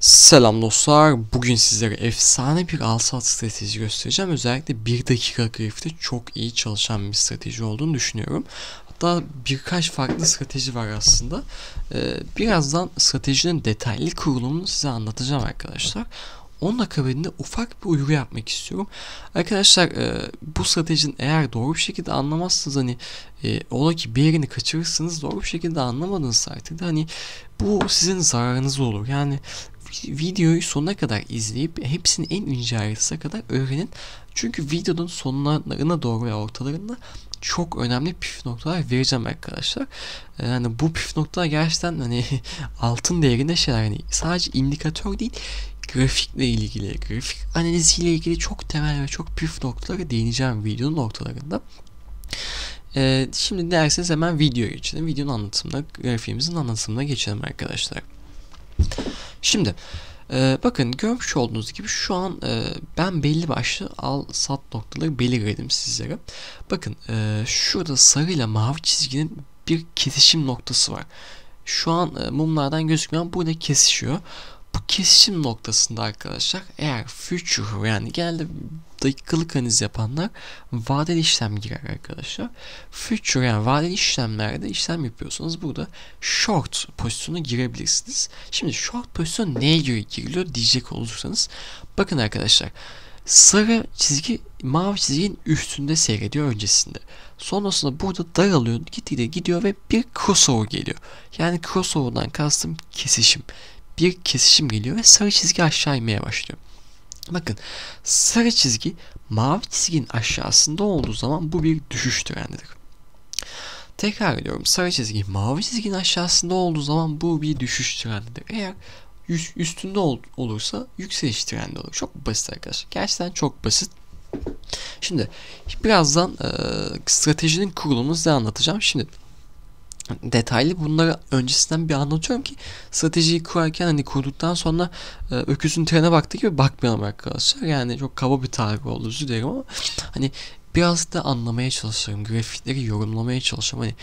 Selam dostlar. Bugün sizlere efsane bir al sat strateji göstereceğim. Özellikle 1 dakika grafte çok iyi çalışan bir strateji olduğunu düşünüyorum. Hatta birkaç farklı strateji var aslında. Ee, birazdan stratejinin detaylı kurulumunu size anlatacağım arkadaşlar. Onun akabinde ufak bir uyarı yapmak istiyorum. Arkadaşlar e, bu stratejinin eğer doğru bir şekilde anlamazsanız hani e, ola ki bir yerini kaçırırsınız doğru bir şekilde anlamadığınız da hani bu sizin zararınız olur. Yani videoyu sonuna kadar izleyip hepsini en ince ayrıntısına kadar öğrenin. Çünkü videonun sonlarına doğru ve ortalarında çok önemli püf noktalar vereceğim arkadaşlar. E, yani bu püf noktalar gerçekten hani altın değerinde şeyler. Yani sadece indikatör değil grafikle ilgili, grafik analiziyle ilgili çok temel ve çok püf noktalara değineceğim videonun noktalarında. Ee, şimdi derseniz hemen videoya geçelim. Videonun anlatımına, grafiğimizin anlatımına geçelim arkadaşlar. Şimdi e, bakın görmüş olduğunuz gibi şu an e, ben belli başlı al sat noktaları belirledim sizlere. Bakın e, şurada ile mavi çizginin bir kesişim noktası var. Şu an e, mumlardan gözükmeyen burada kesişiyor bu kesişim noktasında arkadaşlar eğer future yani genelde dakikalık analiz yapanlar vadeli işlem girer arkadaşlar. Future yani vadeli işlemlerde işlem yapıyorsanız burada short pozisyonu girebilirsiniz. Şimdi short pozisyon neye göre giriliyor diyecek olursanız bakın arkadaşlar sarı çizgi mavi çizginin üstünde seyrediyor öncesinde. Sonrasında burada daralıyor gitgide gidiyor ve bir crossover geliyor. Yani crossover'dan kastım kesişim bir kesişim geliyor ve sarı çizgi aşağı inmeye başlıyor. Bakın sarı çizgi mavi çizginin aşağısında olduğu zaman bu bir düşüş trendidir. Tekrar ediyorum sarı çizgi mavi çizginin aşağısında olduğu zaman bu bir düşüş trendidir. Eğer üstünde ol olursa yükseliş trendi olur. Çok basit arkadaşlar. Gerçekten çok basit. Şimdi birazdan e, stratejinin kurulumunu size anlatacağım. Şimdi Hani detaylı bunları öncesinden bir anlatıyorum ki stratejiyi kurarken hani kurduktan sonra e, öküzün trene baktığı gibi bakmayalım arkadaşlar. Yani çok kaba bir tarif oldu özür ama hani biraz da anlamaya çalışıyorum. Grafikleri yorumlamaya çalışıyorum. Hani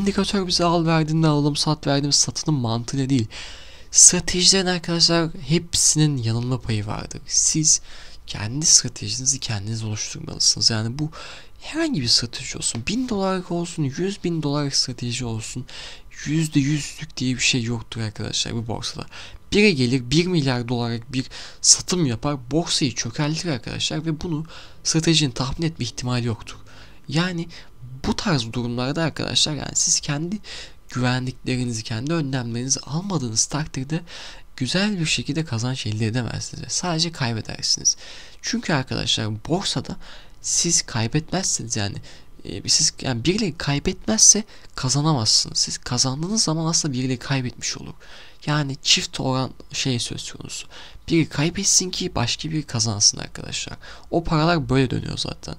indikatör bize al verdiğinde alalım sat verdiğim satının mantığıyla değil. Stratejilerin arkadaşlar hepsinin yanılma payı vardır. Siz kendi stratejinizi kendiniz oluşturmalısınız. Yani bu herhangi bir strateji olsun. 1000 dolarlık olsun, 100 bin dolarlık strateji olsun. %100'lük diye bir şey yoktur arkadaşlar bu borsada. Biri gelir 1 milyar dolarlık bir satım yapar, borsayı çökertir arkadaşlar ve bunu stratejinin tahmin etme ihtimali yoktur. Yani bu tarz durumlarda arkadaşlar yani siz kendi güvenliklerinizi, kendi önlemlerinizi almadığınız takdirde güzel bir şekilde kazanç elde edemezsiniz. Sadece kaybedersiniz. Çünkü arkadaşlar borsada siz kaybetmezsiniz yani ee, siz yani birileri kaybetmezse kazanamazsınız. Siz kazandığınız zaman aslında birileri kaybetmiş olur. Yani çift oran şey söz konusu. Biri kaybetsin ki başka biri kazansın arkadaşlar. O paralar böyle dönüyor zaten.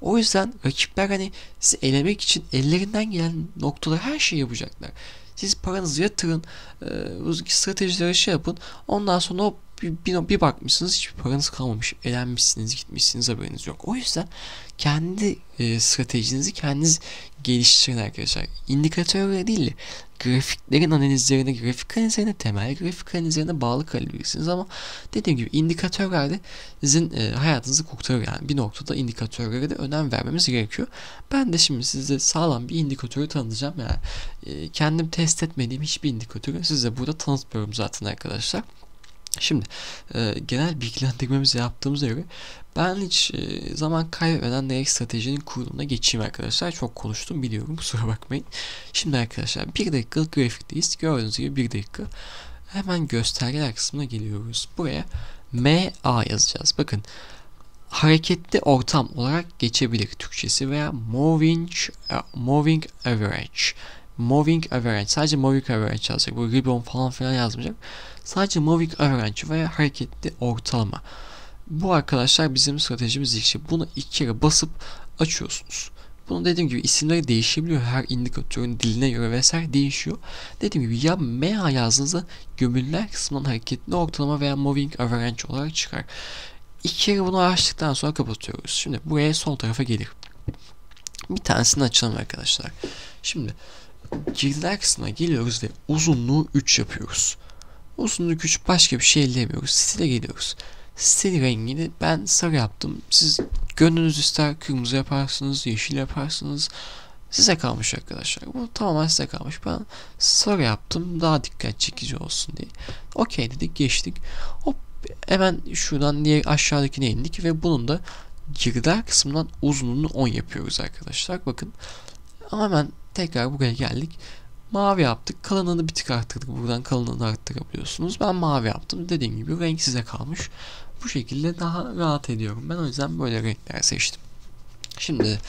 O yüzden rakipler hani sizi elemek için ellerinden gelen noktada her şeyi yapacaklar. Siz paranızı yatırın, e, stratejileri şey yapın. Ondan sonra o bir, bir, bir bakmışsınız hiçbir paranız kalmamış. Elenmişsiniz, gitmişsiniz haberiniz yok. O yüzden kendi e, stratejinizi kendiniz geliştirin arkadaşlar. İndikatörlere değil de grafiklerin analizlerine, grafik analizlerine, temel grafik analizlerine bağlı kalabilirsiniz ama dediğim gibi indikatörler de sizin e, hayatınızı kurtarır yani bir noktada indikatörlere de önem vermemiz gerekiyor. Ben de şimdi size sağlam bir indikatörü tanıtacağım yani e, kendim test etmediğim hiçbir indikatörü size burada tanıtmıyorum zaten arkadaşlar. Şimdi e, genel bilgilendirmemizi yaptığımıza göre ben hiç e, zaman kaybetmeden direkt stratejinin kurulumuna geçeyim arkadaşlar. Çok konuştum biliyorum kusura bakmayın. Şimdi arkadaşlar bir dakikalık grafikteyiz. Gördüğünüz gibi bir dakika. Hemen göstergeler kısmına geliyoruz. Buraya MA yazacağız. Bakın hareketli ortam olarak geçebilir Türkçesi veya moving, e, moving average moving average. Sadece moving average yazacak. Bu ribbon falan filan yazmayacak. Sadece moving average ve hareketli ortalama. Bu arkadaşlar bizim stratejimiz işte. Bunu iki kere basıp açıyorsunuz. Bunu dediğim gibi isimleri değişebiliyor. Her indikatörün diline göre vesaire değişiyor. Dediğim gibi ya MA yazdığınızda gömüller kısmından hareketli ortalama veya moving average olarak çıkar. İki kere bunu açtıktan sonra kapatıyoruz. Şimdi buraya sol tarafa gelir. Bir tanesini açalım arkadaşlar. Şimdi girdiler kısmına geliyoruz ve uzunluğu 3 yapıyoruz. Uzunluk 3 başka bir şey elde edemiyoruz. Stile geliyoruz. Stil rengini ben sarı yaptım. Siz gönlünüz ister kırmızı yaparsınız, yeşil yaparsınız. Size kalmış arkadaşlar. Bu tamamen size kalmış. Ben sarı yaptım daha dikkat çekici olsun diye. Okey dedik geçtik. Hop hemen şuradan diğer aşağıdakine indik ve bunun da girdiler kısmından uzunluğunu 10 yapıyoruz arkadaşlar. Bakın hemen tekrar buraya geldik. Mavi yaptık. Kalınlığını bir tık arttırdık. Buradan kalınlığını arttırabiliyorsunuz. Ben mavi yaptım. Dediğim gibi renk size kalmış. Bu şekilde daha rahat ediyorum. Ben o yüzden böyle renkler seçtim. Şimdi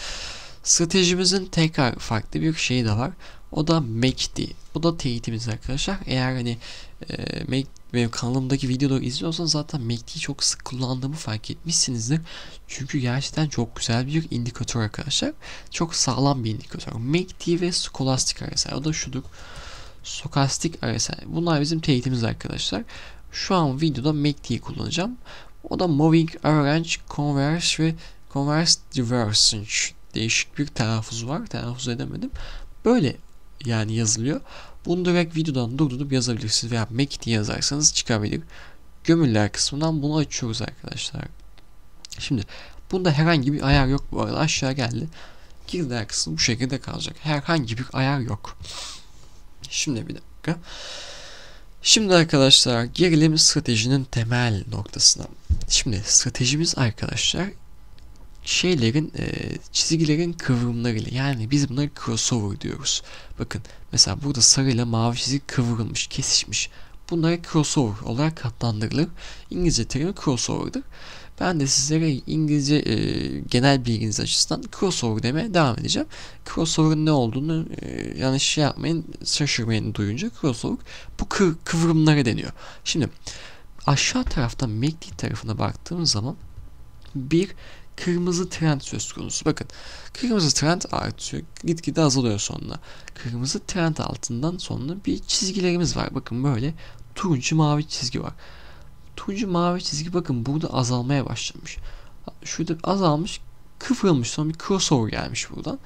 stratejimizin tekrar farklı bir şeyi de var. O da MACD. E Bu da teyitimiz arkadaşlar. Eğer hani e, ve kanalımdaki videoları izliyorsanız zaten MACD'yi çok sık kullandığımı fark etmişsinizdir. Çünkü gerçekten çok güzel bir indikatör arkadaşlar. Çok sağlam bir indikatör. MACD ve Scholastic RSI o da şudur. Stokastik RSI. Bunlar bizim teyitimiz arkadaşlar. Şu an videoda MACD'yi kullanacağım. O da Moving Average Converge ve Converge Divergence değişik bir telaffuz var. Telaffuz edemedim. Böyle yani yazılıyor. Bunu direkt videodan durdurup yazabilirsiniz veya Mac diye yazarsanız çıkabilir. Gömüller kısmından bunu açıyoruz arkadaşlar. Şimdi bunda herhangi bir ayar yok bu arada aşağı geldi. Girdiler kısmı bu şekilde kalacak. Herhangi bir ayar yok. Şimdi bir dakika. Şimdi arkadaşlar gerilim stratejinin temel noktasına. Şimdi stratejimiz arkadaşlar şeylerin e, çizgilerin kıvrımlarıyla yani biz bunları crossover diyoruz. Bakın mesela burada sarı ile mavi çizgi kıvrılmış, kesişmiş. Bunlara crossover olarak katlandırılır. İngilizce terimi crossover'dır. Ben de sizlere İngilizce e, genel bilginiz açısından crossover demeye devam edeceğim. Crossover'ın ne olduğunu e, yani şey yapmayın, şaşırmayın duyunca crossover bu kı kıvrımlara deniyor. Şimdi aşağı taraftan MACD tarafına baktığımız zaman bir kırmızı trend söz konusu. Bakın kırmızı trend artıyor. Gitgide azalıyor sonuna. Kırmızı trend altından sonra bir çizgilerimiz var. Bakın böyle turuncu mavi çizgi var. Turuncu mavi çizgi bakın burada azalmaya başlamış. Şurada azalmış kıvrılmış sonra bir crossover gelmiş buradan.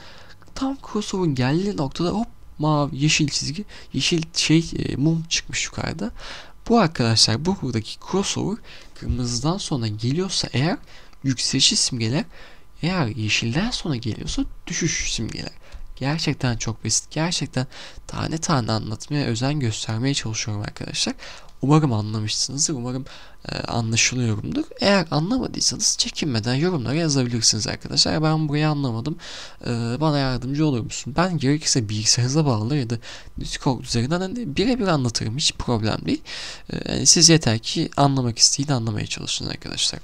Tam crossover'ın geldiği noktada hop mavi yeşil çizgi yeşil şey e, mum çıkmış yukarıda. Bu arkadaşlar bu buradaki crossover kırmızıdan sonra geliyorsa eğer yükselişi simgeler. Eğer yeşilden sonra geliyorsa düşüş simgeler. Gerçekten çok basit. Gerçekten tane tane anlatmaya özen göstermeye çalışıyorum arkadaşlar. Umarım anlamışsınızdır. Umarım e, anlaşılıyorumdur. Eğer anlamadıysanız çekinmeden yorumlara yazabilirsiniz arkadaşlar. Ben burayı anlamadım. E, bana yardımcı olur musun? Ben gerekirse bilgisayarınıza bağlı ya da Discord üzerinden hani birebir anlatırım. Hiç problem değil. E, yani siz yeter ki anlamak isteyin anlamaya çalışın arkadaşlar.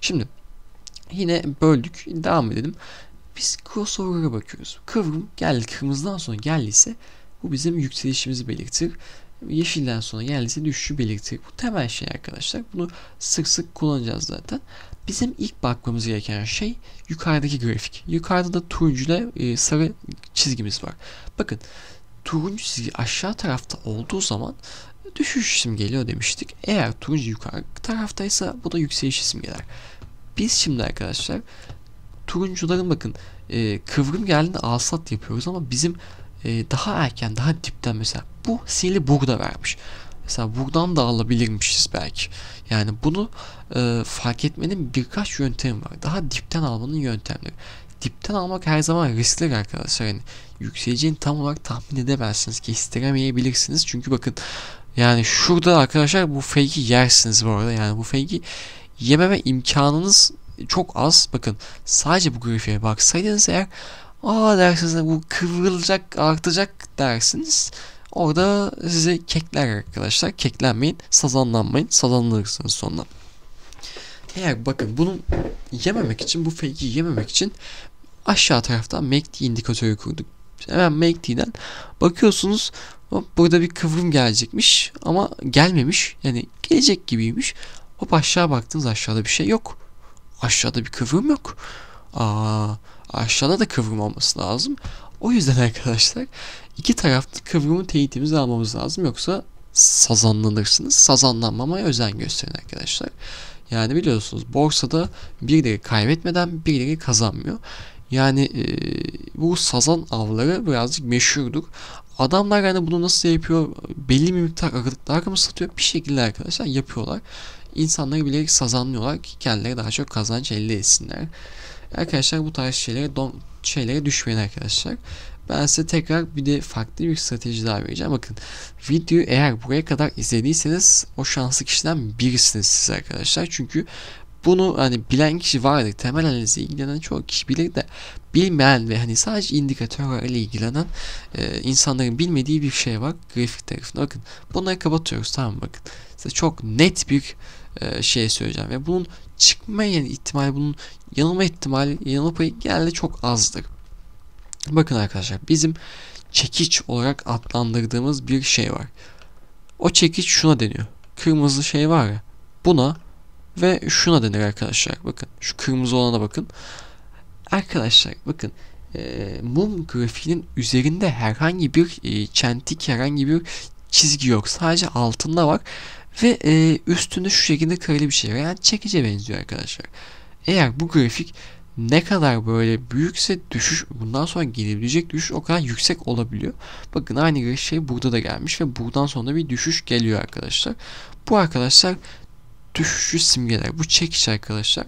Şimdi Yine böldük. Devam edelim. Biz crossover'a bakıyoruz. Kıvrım geldi. Kırmızıdan sonra geldiyse bu bizim yükselişimizi belirtir. Yeşilden sonra geldiyse düşüşü belirtir. Bu temel şey arkadaşlar. Bunu sık sık kullanacağız zaten. Bizim ilk bakmamız gereken şey yukarıdaki grafik. Yukarıda da turuncu ile sarı çizgimiz var. Bakın turuncu çizgi aşağı tarafta olduğu zaman düşüş isim geliyor demiştik. Eğer turuncu yukarı taraftaysa bu da yükseliş isim gelir. Biz şimdi arkadaşlar turuncuların bakın e, kıvrım geldiğinde alsat yapıyoruz ama bizim e, daha erken daha dipten mesela bu sili burada vermiş. Mesela buradan da alabilirmişiz belki. Yani bunu e, fark etmenin birkaç yöntemi var. Daha dipten almanın yöntemleri. Dipten almak her zaman riskli arkadaşlar. Yani yükseleceğini tam olarak tahmin edemezsiniz. ki istemeyebilirsiniz Çünkü bakın yani şurada arkadaşlar bu fake'i yersiniz bu arada. Yani bu fake'i yememe imkanınız çok az. Bakın sadece bu grafiğe baksaydınız eğer aa dersiniz bu kıvrılacak artacak dersiniz. Orada size kekler arkadaşlar. Keklenmeyin, sazanlanmayın. Sazanlanırsınız sonunda Eğer bakın bunu yememek için, bu fake'i yememek için aşağı tarafta MACD indikatörü kurduk. Hemen MACD'den bakıyorsunuz burada bir kıvrım gelecekmiş ama gelmemiş. Yani gelecek gibiymiş Hop aşağı baktınız aşağıda bir şey yok. Aşağıda bir kıvrım yok. Aa, aşağıda da kıvrım olması lazım. O yüzden arkadaşlar iki tarafta kıvrımın teyitimizi almamız lazım. Yoksa sazanlanırsınız. Sazanlanmamaya özen gösterin arkadaşlar. Yani biliyorsunuz borsada birileri kaybetmeden birileri kazanmıyor. Yani e, bu sazan avları birazcık meşhurdur. Adamlar yani bunu nasıl yapıyor belli bir miktar aralıklarla mı satıyor bir şekilde arkadaşlar yapıyorlar insanları bilerek sazanlıyorlar ki kendileri daha çok kazanç elde etsinler. Arkadaşlar bu tarz şeylere, don, şeylere düşmeyin arkadaşlar. Ben size tekrar bir de farklı bir strateji daha vereceğim. Bakın videoyu eğer buraya kadar izlediyseniz o şanslı kişiden birisiniz siz arkadaşlar. Çünkü bunu hani bilen kişi vardır. Temel analizle ilgilenen çoğu kişi bilir de bilmeyen ve hani sadece indikatörlerle ilgilenen e, insanların bilmediği bir şey var grafik tarafında. Bakın bunları kapatıyoruz tamam bakın. Size çok net bir e, şey söyleyeceğim. Ve bunun çıkma ihtimali, bunun yanılma ihtimali, yanılma payı genelde çok azdır. Bakın arkadaşlar bizim çekiç olarak adlandırdığımız bir şey var. O çekiç şuna deniyor. Kırmızı şey var ya. Buna ve şuna denir arkadaşlar. Bakın şu kırmızı olana bakın. Arkadaşlar bakın e, mum grafiğinin üzerinde herhangi bir e, çentik herhangi bir çizgi yok. Sadece altında var ve e, üstünde şu şekilde kareli bir şey var. Yani çekice benziyor arkadaşlar. Eğer bu grafik ne kadar böyle büyükse düşüş bundan sonra gelebilecek düşüş o kadar yüksek olabiliyor. Bakın aynı şey burada da gelmiş ve buradan sonra bir düşüş geliyor arkadaşlar. Bu arkadaşlar düşüşü simgeler. Bu çekiş arkadaşlar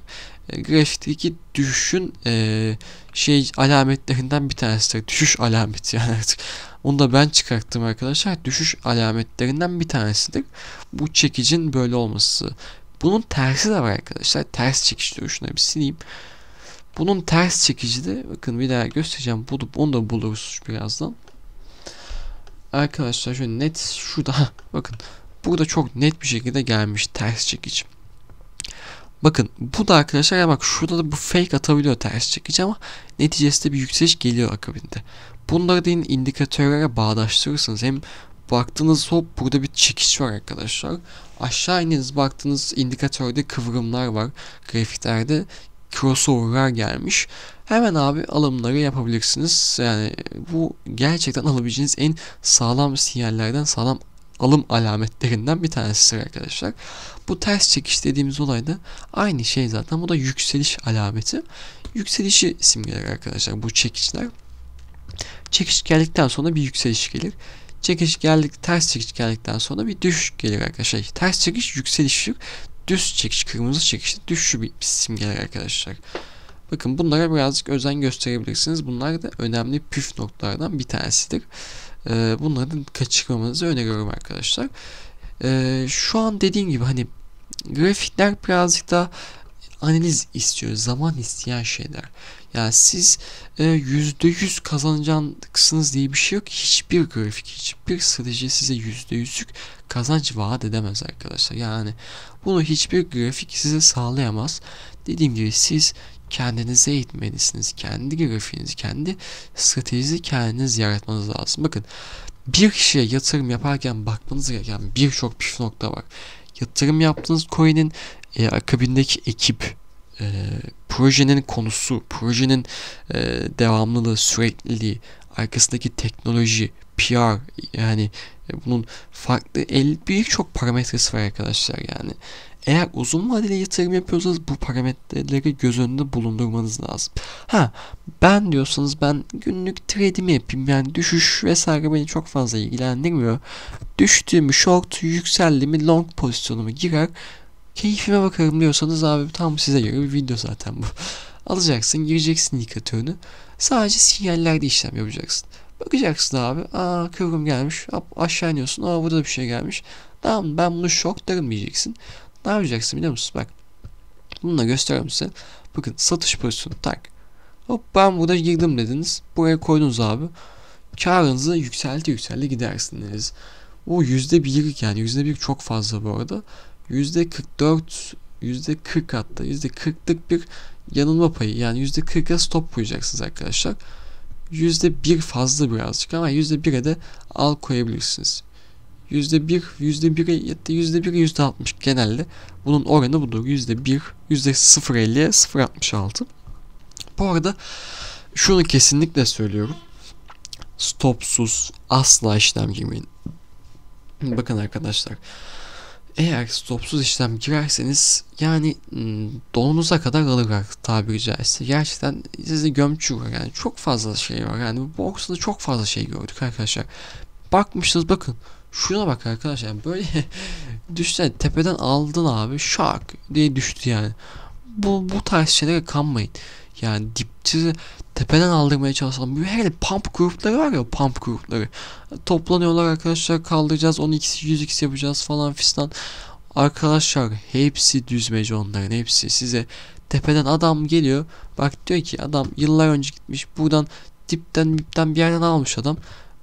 e, grafikteki düşüşün e, şey alametlerinden bir tanesidir. Düşüş alameti yani artık. Onu da ben çıkarttım arkadaşlar. Düşüş alametlerinden bir tanesidir. Bu çekicin böyle olması. Bunun tersi de var arkadaşlar. Ters çekiş diyor. Şuna bir sileyim. Bunun ters çekici de bakın bir daha göstereceğim. Bulup onu da buluruz birazdan. Arkadaşlar şöyle net şurada bakın burada çok net bir şekilde gelmiş ters çekiç. Bakın bu da arkadaşlar ya bak şurada da bu fake atabiliyor ters çekici ama neticesinde bir yükseliş geliyor akabinde. Bunları da yine indikatörlere bağdaştırırsınız. Hem baktığınız hop burada bir çekiş var arkadaşlar. Aşağı ininiz baktığınız indikatörde kıvrımlar var. Grafiklerde crossover'lar gelmiş. Hemen abi alımları yapabilirsiniz. Yani bu gerçekten alabileceğiniz en sağlam sinyallerden, sağlam alım alametlerinden bir tanesidir arkadaşlar. Bu ters çekiş dediğimiz olay da aynı şey zaten. Bu da yükseliş alameti. Yükselişi simgeler arkadaşlar bu çekişler. Çekiş geldikten sonra bir yükseliş gelir. Çekiş geldik, ters çekiş geldikten sonra bir düşüş gelir arkadaşlar. ters çekiş yükseliştir. Düz çekiş, kırmızı çekiş düşüşü bir simgeler arkadaşlar. Bakın bunlara birazcık özen gösterebilirsiniz. Bunlar da önemli püf noktalardan bir tanesidir. Ee, bunların bunlardan kaçırmamanızı öneriyorum arkadaşlar. Ee, şu an dediğim gibi hani grafikler birazcık da analiz istiyor, zaman isteyen şeyler. Yani siz e, yüzde yüz kazanacaksınız diye bir şey yok. Hiçbir grafik, hiçbir strateji size yüzde yüzlük kazanç vaat edemez arkadaşlar. Yani bunu hiçbir grafik size sağlayamaz. Dediğim gibi siz kendinize eğitmelisiniz. Kendi grafiğinizi, kendi stratejinizi kendiniz yaratmanız lazım. Bakın bir kişiye yatırım yaparken bakmanız gereken birçok püf nokta var. Yatırım yaptığınız coin'in e, akabindeki ekip, e, projenin konusu, projenin e, devamlılığı, sürekliliği, arkasındaki teknoloji, PR yani e, bunun farklı el birçok parametresi var arkadaşlar yani. Eğer uzun vadeli yatırım yapıyorsanız bu parametreleri göz önünde bulundurmanız lazım. Ha ben diyorsanız ben günlük trade'imi yapayım yani düşüş vesaire beni çok fazla ilgilendirmiyor. Düştüğümü short, yükseldiğimi long pozisyonumu girer keyfime bakarım diyorsanız abi tam size göre bir video zaten bu. Alacaksın gireceksin indikatörünü sadece sinyallerde işlem yapacaksın. Bakacaksın abi aa kıvrım gelmiş aşağı iniyorsun aa burada da bir şey gelmiş. Tamam ben bunu şok derim diyeceksin. Ne yapacaksın biliyor musun? Bak. Bunu da gösteriyorum size. Bakın satış pozisyonu tak. Hop ben burada girdim dediniz. Buraya koydunuz abi. Karınızı yükselti yükselti gidersiniz. bu yüzde birlik yani yüzde bir çok fazla bu arada. Yüzde 44 yüzde 40 hatta yüzde 40'lık bir yanılma payı yani yüzde 40'a stop koyacaksınız arkadaşlar. Yüzde bir fazla birazcık ama yüzde 1'e de al koyabilirsiniz. %1, %1'e hatta %1'e %60 genelde. Bunun oranı budur. %1, %0.50'ye 0.66. Bu arada şunu kesinlikle söylüyorum. Stopsuz asla işlem girmeyin. Bakın arkadaşlar. Eğer stopsuz işlem girerseniz yani hmm, donunuza kadar alır tabiri caizse. Gerçekten sizi gömçü yani çok fazla şey var. Yani bu borsada çok fazla şey gördük arkadaşlar. Bakmışsınız bakın Şuna bak arkadaşlar yani böyle düşsen tepeden aldın abi şak diye düştü yani. Bu, bu tarz şeylere kanmayın. Yani dipçizi tepeden aldırmaya çalışalım. Bir hele pump grupları var ya pump grupları. Toplanıyorlar arkadaşlar kaldıracağız 10x 100x yapacağız falan fistan. Arkadaşlar hepsi düzmece onların hepsi size tepeden adam geliyor. Bak diyor ki adam yıllar önce gitmiş buradan dipten dipten bir yerden almış adam.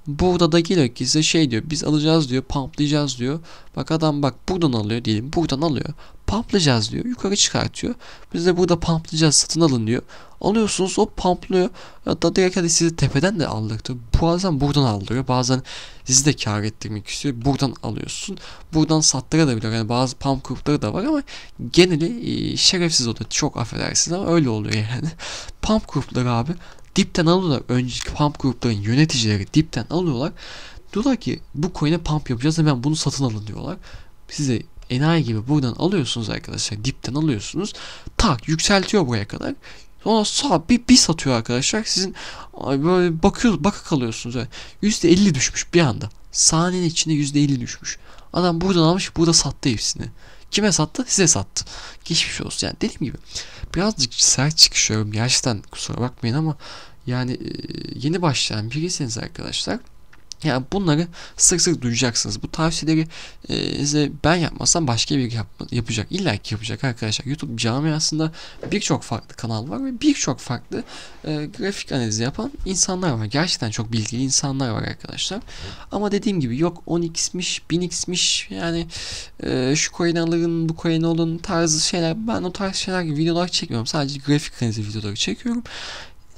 Burada da geliyor ki size şey diyor. Biz alacağız diyor. Pumplayacağız diyor. Bak adam bak buradan alıyor diyelim. Buradan alıyor. Pumplayacağız diyor. Yukarı çıkartıyor. Biz de burada pumplayacağız satın alın diyor. Alıyorsunuz o pumplıyor. Hatta direkt hadi sizi tepeden de aldırtıyor. Bazen buradan aldırıyor. Bazen sizi de kar ettirmek istiyor. Buradan alıyorsun. Buradan da sattırabilir. Yani bazı pump grupları da var ama geneli şerefsiz oluyor. Çok affedersiniz ama öyle oluyor yani. Pump grupları abi dipten alıyorlar. Önceki pump grupların yöneticileri dipten alıyorlar. Diyorlar ki bu coin'e pump yapacağız hemen bunu satın alın diyorlar. Size enayi gibi buradan alıyorsunuz arkadaşlar. Dipten alıyorsunuz. Tak yükseltiyor buraya kadar. Sonra sağ bir, bir satıyor arkadaşlar. Sizin böyle bakıyoruz baka kalıyorsunuz. Yani %50 düşmüş bir anda. Sahnenin içinde %50 düşmüş. Adam buradan almış burada sattı hepsini. Kime sattı? Size sattı. Geçmiş olsun. Yani dediğim gibi birazcık sert çıkışıyorum. Gerçekten kusura bakmayın ama yani yeni başlayan birisiniz arkadaşlar. Yani bunları sık sık duyacaksınız. Bu tavsiyeleri e, ben yapmasam başka biri yap, yapacak. İlla ki yapacak arkadaşlar. YouTube camiasında birçok farklı kanal var ve birçok farklı e, grafik analizi yapan insanlar var. Gerçekten çok bilgili insanlar var arkadaşlar. Ama dediğim gibi yok 10x'miş, 1000x'miş yani e, şu coin alın, bu coin olun tarzı şeyler. Ben o tarz şeyler videolar çekmiyorum. Sadece grafik analizi videoları çekiyorum.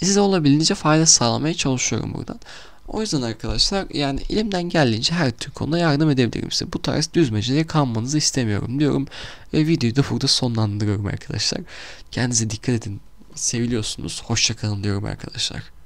Size olabildiğince fayda sağlamaya çalışıyorum buradan. O yüzden arkadaşlar yani elimden geldiğince her türlü konuda yardım edebilirim size. Bu tarz düzmecelere kalmanızı istemiyorum diyorum. Ve videoyu da burada sonlandırıyorum arkadaşlar. Kendinize dikkat edin. Seviliyorsunuz. Hoşçakalın diyorum arkadaşlar.